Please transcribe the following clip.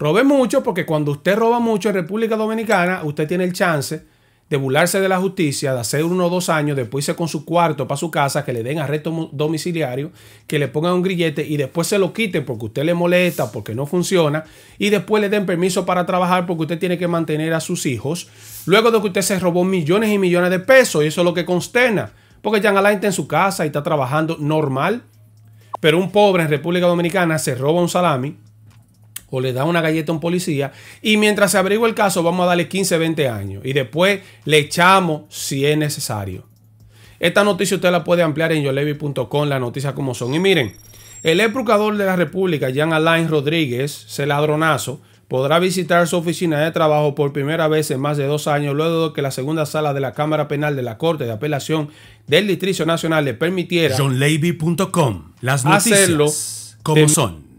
Robe mucho porque cuando usted roba mucho en República Dominicana, usted tiene el chance de burlarse de la justicia, de hacer uno o dos años, después irse con su cuarto para su casa, que le den arresto domiciliario, que le pongan un grillete y después se lo quiten porque usted le molesta, porque no funciona, y después le den permiso para trabajar porque usted tiene que mantener a sus hijos, luego de que usted se robó millones y millones de pesos, y eso es lo que consterna, porque Jan la está en su casa y está trabajando normal, pero un pobre en República Dominicana se roba un salami, o le da una galleta a un policía y mientras se averigua el caso vamos a darle 15, 20 años y después le echamos si es necesario. Esta noticia usted la puede ampliar en yolevi.com, las noticias como son. Y miren, el ex de la República, Jean Alain Rodríguez, se ladronazo, podrá visitar su oficina de trabajo por primera vez en más de dos años, luego de que la segunda sala de la Cámara Penal de la Corte de Apelación del Distrito Nacional le permitiera. JohnLevy.com, las noticias hacerlo como son.